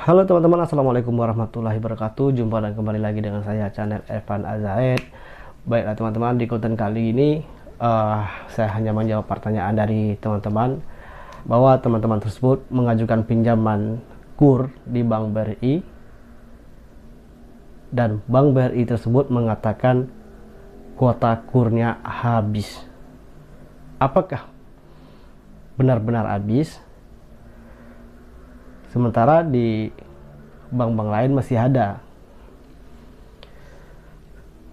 Halo teman-teman, Assalamualaikum warahmatullahi wabarakatuh Jumpa dan kembali lagi dengan saya, channel Evan Azaid Baiklah teman-teman, di konten kali ini uh, Saya hanya menjawab pertanyaan dari teman-teman Bahwa teman-teman tersebut mengajukan pinjaman KUR di Bank BRI Dan Bank BRI tersebut mengatakan kuota KURnya habis Apakah benar-benar habis Sementara di bank-bank lain masih ada.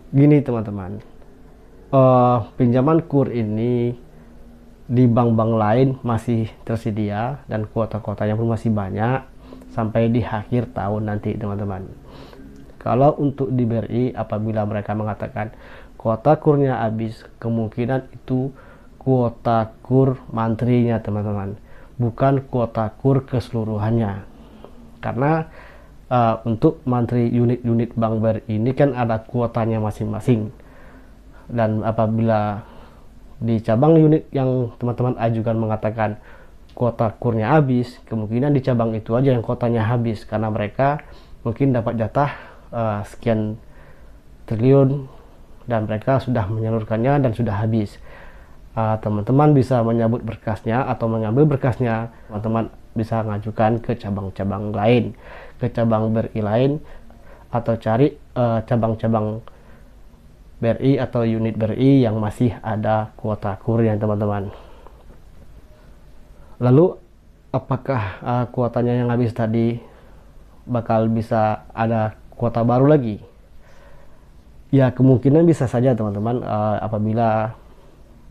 Gini teman-teman, uh, pinjaman kur ini di bank-bank lain masih tersedia dan kuota-kuotanya pun masih banyak sampai di akhir tahun nanti teman-teman. Kalau untuk di BRI apabila mereka mengatakan kuota kurnya habis, kemungkinan itu kuota kur mantrinya teman-teman bukan kuota kur keseluruhannya. Karena uh, untuk mantri unit-unit bank BRI ini kan ada kuotanya masing-masing. Dan apabila di cabang unit yang teman-teman ajukan mengatakan kuota kurnya habis, kemungkinan di cabang itu aja yang kuotanya habis karena mereka mungkin dapat jatah uh, sekian triliun dan mereka sudah menyalurkannya dan sudah habis. Ah, teman-teman uh, bisa menyambut berkasnya atau mengambil berkasnya teman-teman bisa mengajukan ke cabang-cabang lain ke cabang BRI lain atau cari eh, cabang-cabang uh, BRI atau unit BRI yang masih ada kuota kurnya teman-teman lalu apakah uh, kuotanya yang habis tadi bakal bisa ada kuota baru lagi ya kemungkinan bisa saja teman-teman uh, apabila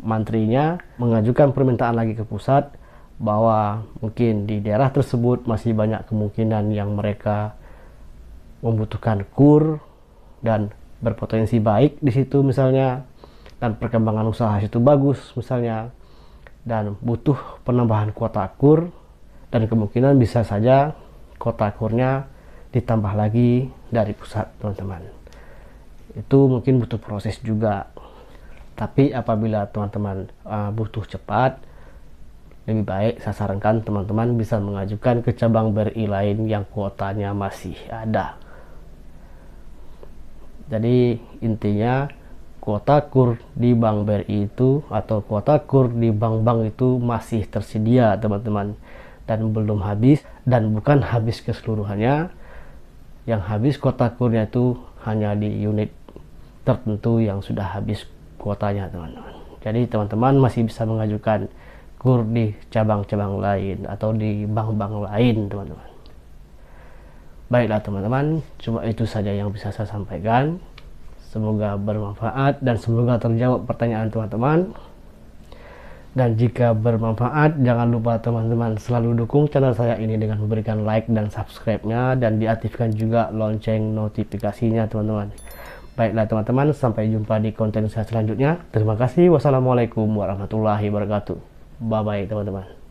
mantrinya mengajukan permintaan lagi ke pusat bahwa mungkin di daerah tersebut masih banyak kemungkinan yang mereka membutuhkan kur dan berpotensi baik di situ misalnya dan perkembangan usaha itu bagus misalnya dan butuh penambahan kuota kur dan kemungkinan bisa saja kuota kurnya ditambah lagi dari pusat teman-teman itu mungkin butuh proses juga tapi apabila teman-teman uh, butuh cepat, lebih baik saya sarankan teman-teman bisa mengajukan ke cabang BRI lain yang kuotanya masih ada. Jadi intinya kuota kur di bank BRI itu atau kuota kur di bank-bank itu masih tersedia teman-teman dan belum habis dan bukan habis keseluruhannya yang habis kuota kurnya itu hanya di unit tertentu yang sudah habis kuotanya teman-teman jadi teman-teman masih bisa mengajukan kur di cabang-cabang lain atau di bank-bank lain teman-teman baiklah teman-teman cuma itu saja yang bisa saya sampaikan semoga bermanfaat dan semoga terjawab pertanyaan teman-teman dan jika bermanfaat, jangan lupa teman-teman selalu dukung channel saya ini dengan memberikan like dan subscribe-nya dan diaktifkan juga lonceng notifikasinya teman-teman. Baiklah teman-teman, sampai jumpa di konten saya selanjutnya. Terima kasih. Wassalamualaikum warahmatullahi wabarakatuh. Bye-bye teman-teman.